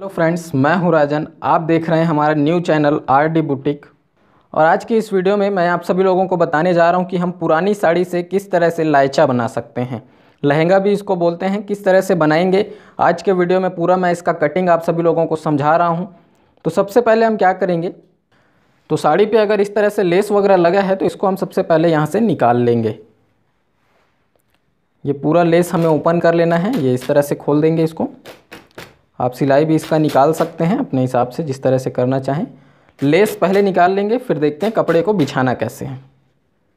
hello friends मैं हूं राजन आप देख रहे हैं हमारा new channel R D boutique और आज की इस वीडियो में मैं आप सभी लोगों को बताने जा रहा हूं कि हम पुरानी साड़ी से किस तरह से लाइचा बना सकते हैं लहंगा भी इसको बोलते हैं किस तरह से बनाएंगे आज के वीडियो में पूरा मैं इसका कटिंग आप सभी लोगों को समझा रहा हूँ तो सबसे पहले हम क्या करेंगे तो साड़ी पर अगर इस तरह से लेस वगैरह लगा है तो इसको हम सबसे पहले यहाँ से निकाल लेंगे ये पूरा लेस हमें ओपन कर लेना है ये इस तरह से खोल देंगे इसको आप सिलाई भी इसका निकाल सकते हैं अपने हिसाब से जिस तरह से करना चाहें लेस पहले निकाल लेंगे फिर देखते हैं कपड़े को बिछाना कैसे है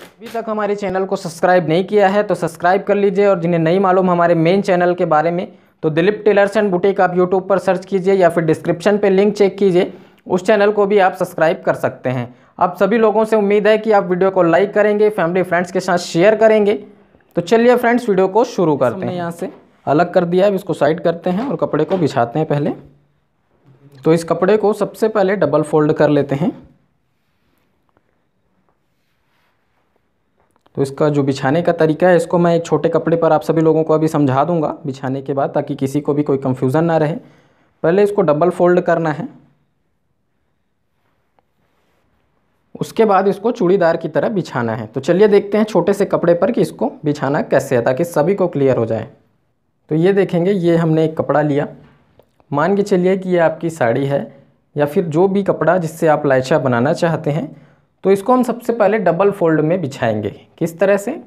अभी तक हमारे चैनल को सब्सक्राइब नहीं किया है तो सब्सक्राइब कर लीजिए और जिन्हें नहीं मालूम हमारे मेन चैनल के बारे में तो दिलीप टेलर्स एंड बुटीक आप यूट्यूब पर सर्च कीजिए या फिर डिस्क्रिप्शन पर लिंक चेक कीजिए उस चैनल को भी आप सब्सक्राइब कर सकते हैं आप सभी लोगों से उम्मीद है कि आप वीडियो को लाइक करेंगे फैमिली फ्रेंड्स के साथ शेयर करेंगे तो चलिए फ्रेंड्स वीडियो को शुरू करते हैं यहाँ से अलग कर दिया है इसको साइड करते हैं और कपड़े को बिछाते हैं पहले तो इस कपड़े को सबसे पहले डबल फोल्ड कर लेते हैं तो इसका जो बिछाने का तरीका है इसको मैं एक छोटे कपड़े पर आप सभी लोगों को अभी समझा दूंगा बिछाने के बाद ताकि किसी को भी कोई कंफ्यूजन ना रहे पहले इसको डबल फोल्ड करना है उसके बाद इसको चूड़ीदार की तरह बिछाना है तो चलिए देखते हैं छोटे से कपड़े पर कि इसको बिछाना कैसे है ताकि सभी को क्लियर हो जाए तो ये देखेंगे ये हमने एक कपड़ा लिया मान के चलिए कि ये आपकी साड़ी है या फिर जो भी कपड़ा जिससे आप लाइचा बनाना चाहते हैं तो इसको हम सबसे पहले डबल फोल्ड में बिछाएंगे किस तरह से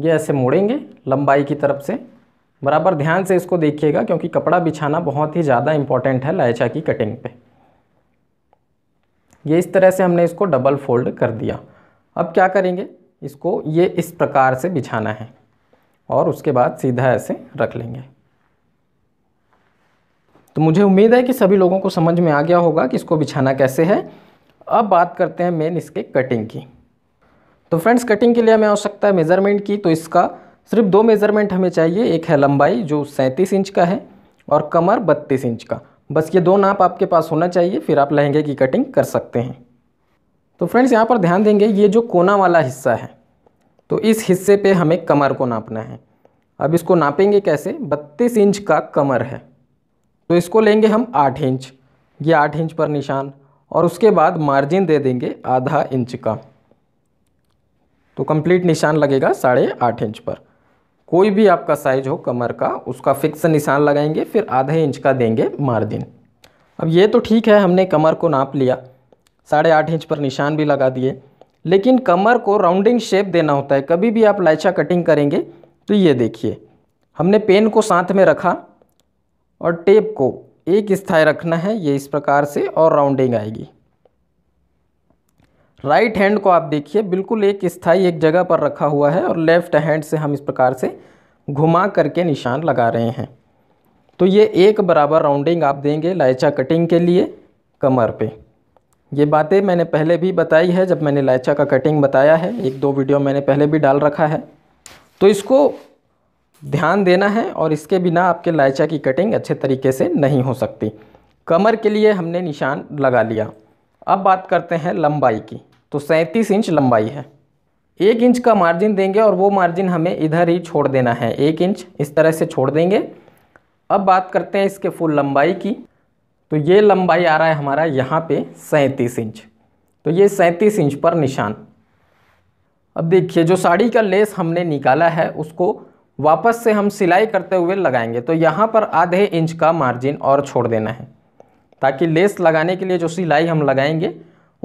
ये ऐसे मोड़ेंगे लंबाई की तरफ से बराबर ध्यान से इसको देखिएगा क्योंकि कपड़ा बिछाना बहुत ही ज़्यादा इम्पॉर्टेंट है लाइचा की कटिंग पे ये इस तरह से हमने इसको डबल फोल्ड कर दिया अब क्या करेंगे इसको ये इस प्रकार से बिछाना है और उसके बाद सीधा ऐसे रख लेंगे तो मुझे उम्मीद है कि सभी लोगों को समझ में आ गया होगा कि इसको बिछाना कैसे है अब बात करते हैं मेन इसके कटिंग की तो फ्रेंड्स कटिंग के लिए हमें आवश्यकता है मेज़रमेंट की तो इसका सिर्फ दो मेज़रमेंट हमें चाहिए एक है लंबाई जो सैंतीस इंच का है और कमर बत्तीस इंच का बस ये दो नाप आपके पास होना चाहिए फिर आप लहंगे की कटिंग कर सकते हैं तो फ्रेंड्स यहाँ पर ध्यान देंगे ये जो कोना वाला हिस्सा है तो इस हिस्से पे हमें कमर को नापना है अब इसको नापेंगे कैसे बत्तीस इंच का कमर है तो इसको लेंगे हम आठ इंच ये आठ इंच पर निशान और उसके बाद मार्जिन दे देंगे आधा इंच का तो कंप्लीट निशान लगेगा साढ़े आठ इंच पर कोई भी आपका साइज हो कमर का उसका फिक्स निशान लगाएंगे फिर आधे इंच का देंगे मार्जिन अब ये तो ठीक है हमने कमर को नाप लिया साढ़े आठ इंच पर निशान भी लगा दिए लेकिन कमर को राउंडिंग शेप देना होता है कभी भी आप लाइचा कटिंग करेंगे तो ये देखिए हमने पेन को साथ में रखा और टेप को एक स्थाई रखना है ये इस प्रकार से और राउंडिंग आएगी राइट हैंड को आप देखिए बिल्कुल एक स्थाई एक जगह पर रखा हुआ है और लेफ्ट हैंड से हम इस प्रकार से घुमा करके निशान लगा रहे हैं तो ये एक बराबर राउंडिंग आप देंगे लाइचा कटिंग के लिए कमर पे ये बातें मैंने पहले भी बताई है जब मैंने लाइचा का कटिंग बताया है एक दो वीडियो मैंने पहले भी डाल रखा है तो इसको ध्यान देना है और इसके बिना आपके लाइचा की कटिंग अच्छे तरीके से नहीं हो सकती कमर के लिए हमने निशान लगा लिया अब बात करते हैं लंबाई की तो सैंतीस इंच लंबाई है एक इंच का मार्जिन देंगे और वो मार्जिन हमें इधर ही छोड़ देना है एक इंच इस तरह से छोड़ देंगे अब बात करते हैं इसके फुल लंबाई की तो ये लंबाई आ रहा है हमारा यहाँ पे सैंतीस इंच तो ये सैंतीस इंच पर निशान अब देखिए जो साड़ी का लेस हमने निकाला है उसको वापस से हम सिलाई करते हुए लगाएंगे तो यहाँ पर आधे इंच का मार्जिन और छोड़ देना है ताकि लेस लगाने के लिए जो सिलाई हम लगाएंगे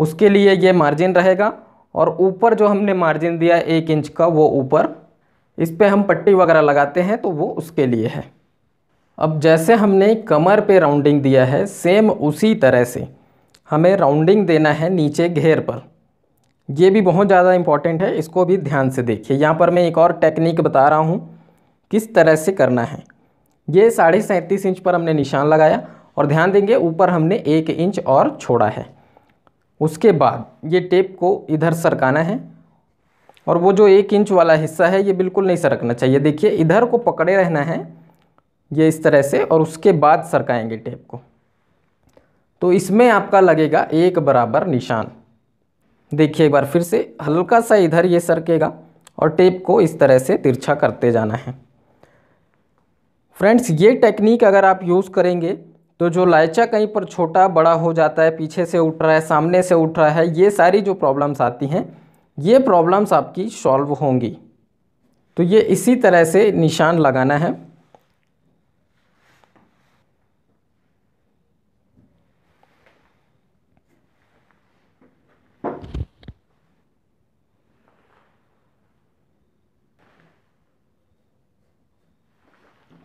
उसके लिए ये मार्जिन रहेगा और ऊपर जो हमने मार्जिन दिया एक इंच का वो ऊपर इस पर हम पट्टी वगैरह लगाते हैं तो वो उसके लिए है अब जैसे हमने कमर पे राउंडिंग दिया है सेम उसी तरह से हमें राउंडिंग देना है नीचे घेर पर ये भी बहुत ज़्यादा इम्पॉर्टेंट है इसको भी ध्यान से देखिए यहाँ पर मैं एक और टेक्निक बता रहा हूँ किस तरह से करना है ये साढ़े सैंतीस इंच पर हमने निशान लगाया और ध्यान देंगे ऊपर हमने एक इंच और छोड़ा है उसके बाद ये टेप को इधर सरकाना है और वो जो एक इंच वाला हिस्सा है ये बिल्कुल नहीं सरकना चाहिए देखिए इधर को पकड़े रहना है ये इस तरह से और उसके बाद सरकाएंगे टेप को तो इसमें आपका लगेगा एक बराबर निशान देखिए एक बार फिर से हल्का सा इधर ये सरकेगा और टेप को इस तरह से तिरछा करते जाना है फ्रेंड्स ये टेक्निक अगर आप यूज़ करेंगे तो जो लाइचा कहीं पर छोटा बड़ा हो जाता है पीछे से उठ रहा है सामने से उठ रहा है ये सारी जो प्रॉब्लम्स आती हैं ये प्रॉब्लम्स आपकी सॉल्व होंगी तो ये इसी तरह से निशान लगाना है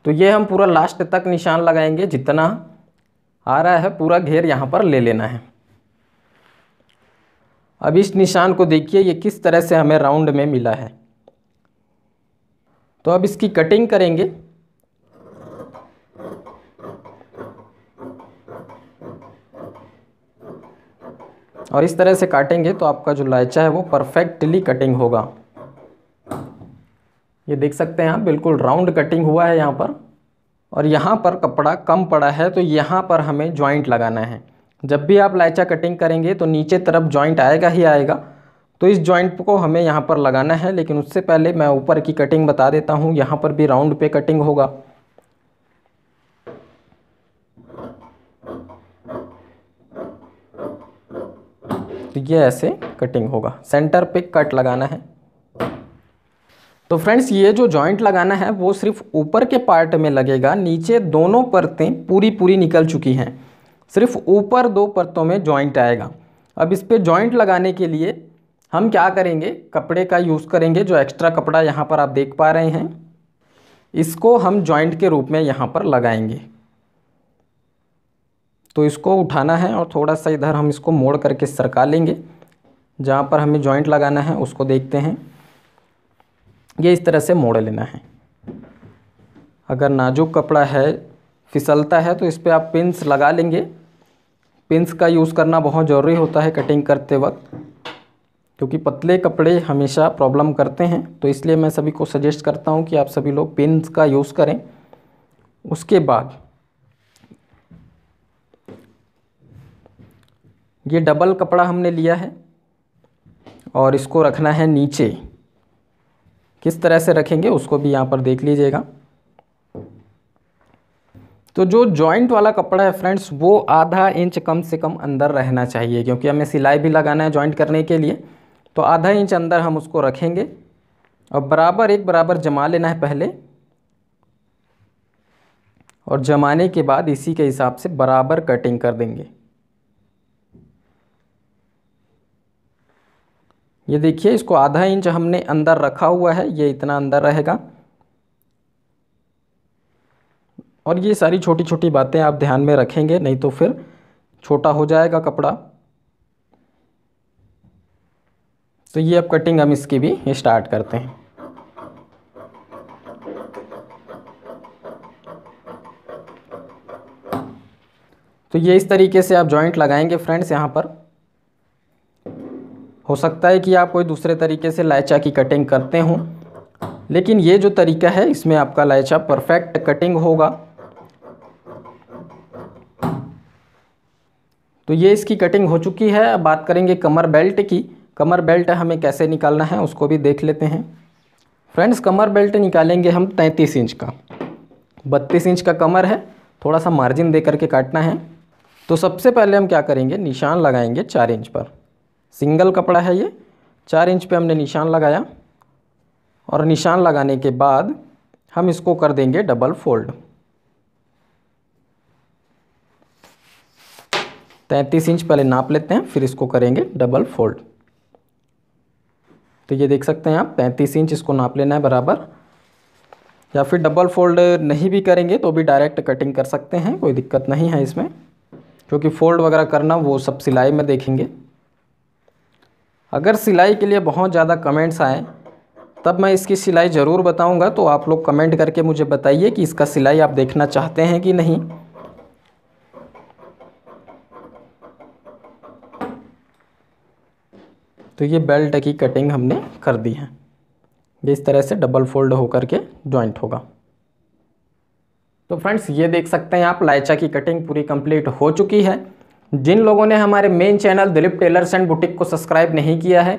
तो ये हम पूरा लास्ट तक निशान लगाएंगे जितना आ रहा है पूरा घेर यहाँ पर ले लेना है अब इस निशान को देखिए ये किस तरह से हमें राउंड में मिला है तो अब इसकी कटिंग करेंगे और इस तरह से काटेंगे तो आपका जो लाइचा है वो परफेक्टली कटिंग होगा ये देख सकते हैं आप बिल्कुल राउंड कटिंग हुआ है यहाँ पर और यहाँ पर कपड़ा कम पड़ा है तो यहाँ पर हमें जॉइंट लगाना है जब भी आप लाइचा कटिंग करेंगे तो नीचे तरफ जॉइंट आएगा ही आएगा तो इस जॉइंट को हमें यहाँ पर लगाना है लेकिन उससे पहले मैं ऊपर की कटिंग बता देता हूँ यहाँ पर भी राउंड पे कटिंग होगा तो ये ऐसे कटिंग होगा सेंटर पे कट लगाना है तो फ्रेंड्स ये जो जॉइंट लगाना है वो सिर्फ ऊपर के पार्ट में लगेगा नीचे दोनों परतें पूरी पूरी निकल चुकी हैं सिर्फ ऊपर दो परतों में जॉइंट आएगा अब इस पर जॉइंट लगाने के लिए हम क्या करेंगे कपड़े का यूज़ करेंगे जो एक्स्ट्रा कपड़ा यहाँ पर आप देख पा रहे हैं इसको हम जॉइंट के रूप में यहाँ पर लगाएंगे तो इसको उठाना है और थोड़ा सा इधर हम इसको मोड़ करके सरका लेंगे जहाँ पर हमें जॉइंट लगाना है उसको देखते हैं ये इस तरह से मोड़ लेना है अगर नाजुक कपड़ा है फिसलता है तो इस पर आप पिंस लगा लेंगे पिंस का यूज़ करना बहुत ज़रूरी होता है कटिंग करते वक्त क्योंकि पतले कपड़े हमेशा प्रॉब्लम करते हैं तो इसलिए मैं सभी को सजेस्ट करता हूँ कि आप सभी लोग पिंस का यूज़ करें उसके बाद ये डबल कपड़ा हमने लिया है और इसको रखना है नीचे किस तरह से रखेंगे उसको भी यहाँ पर देख लीजिएगा तो जो जॉइंट वाला कपड़ा है फ्रेंड्स वो आधा इंच कम से कम अंदर रहना चाहिए क्योंकि हमें सिलाई भी लगाना है जॉइंट करने के लिए तो आधा इंच अंदर हम उसको रखेंगे और बराबर एक बराबर जमा लेना है पहले और जमाने के बाद इसी के हिसाब से बराबर कटिंग कर देंगे ये देखिए इसको आधा इंच हमने अंदर रखा हुआ है ये इतना अंदर रहेगा और ये सारी छोटी छोटी बातें आप ध्यान में रखेंगे नहीं तो फिर छोटा हो जाएगा कपड़ा तो ये अब कटिंग हम इसकी भी स्टार्ट करते हैं तो ये इस तरीके से आप जॉइंट लगाएंगे फ्रेंड्स यहाँ पर हो सकता है कि आप कोई दूसरे तरीके से लायचा की कटिंग करते हों लेकिन ये जो तरीका है इसमें आपका लायचा परफेक्ट कटिंग होगा तो ये इसकी कटिंग हो चुकी है अब बात करेंगे कमर बेल्ट की कमर बेल्ट हमें कैसे निकालना है उसको भी देख लेते हैं फ्रेंड्स कमर बेल्ट निकालेंगे हम 33 इंच का 32 इंच का कमर है थोड़ा सा मार्जिन दे करके काटना है तो सबसे पहले हम क्या करेंगे निशान लगाएंगे चार इंच पर सिंगल कपड़ा है ये चार इंच पे हमने निशान लगाया और निशान लगाने के बाद हम इसको कर देंगे डबल फोल्ड तैंतीस इंच पहले नाप लेते हैं फिर इसको करेंगे डबल फोल्ड तो ये देख सकते हैं आप तैंतीस इंच इसको नाप लेना है बराबर या फिर डबल फोल्ड नहीं भी करेंगे तो भी डायरेक्ट कटिंग कर सकते हैं कोई दिक्कत नहीं है इसमें क्योंकि फ़ोल्ड वगैरह करना वो सब सिलाई में देखेंगे अगर सिलाई के लिए बहुत ज़्यादा कमेंट्स आए तब मैं इसकी सिलाई ज़रूर बताऊंगा तो आप लोग कमेंट करके मुझे बताइए कि इसका सिलाई आप देखना चाहते हैं कि नहीं तो ये बेल्ट की कटिंग हमने कर दी है ये इस तरह से डबल फोल्ड होकर के जॉइंट होगा तो फ्रेंड्स ये देख सकते हैं आप लाइचा की कटिंग पूरी कंप्लीट हो चुकी है जिन लोगों ने हमारे main channel Dilip tailors and boutique को सब्सक्राइब नहीं किया है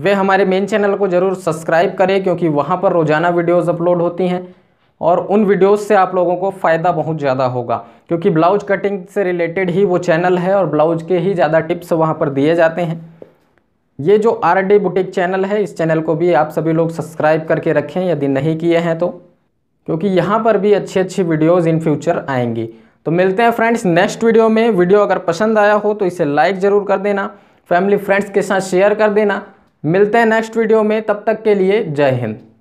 वे हमारे मेन चैनल को ज़रूर सब्सक्राइब करें क्योंकि वहाँ पर रोज़ाना वीडियोज़ अपलोड होती हैं और उन वीडियोज़ से आप लोगों को फ़ायदा बहुत ज़्यादा होगा क्योंकि ब्लाउज कटिंग से रिलेटेड ही वो चैनल है और ब्लाउज के ही ज़्यादा टिप्स वहाँ पर दिए जाते हैं ये जो आर डी बुटीक चैनल है इस चैनल को भी आप सभी लोग सब्सक्राइब करके रखें यदि नहीं किए हैं तो क्योंकि यहाँ पर भी अच्छी अच्छी वीडियोज़ इन फ्यूचर आएंगी तो मिलते हैं फ्रेंड्स नेक्स्ट वीडियो में वीडियो अगर पसंद आया हो तो इसे लाइक ज़रूर कर देना फैमिली फ्रेंड्स के साथ शेयर कर देना मिलते हैं नेक्स्ट वीडियो में तब तक के लिए जय हिंद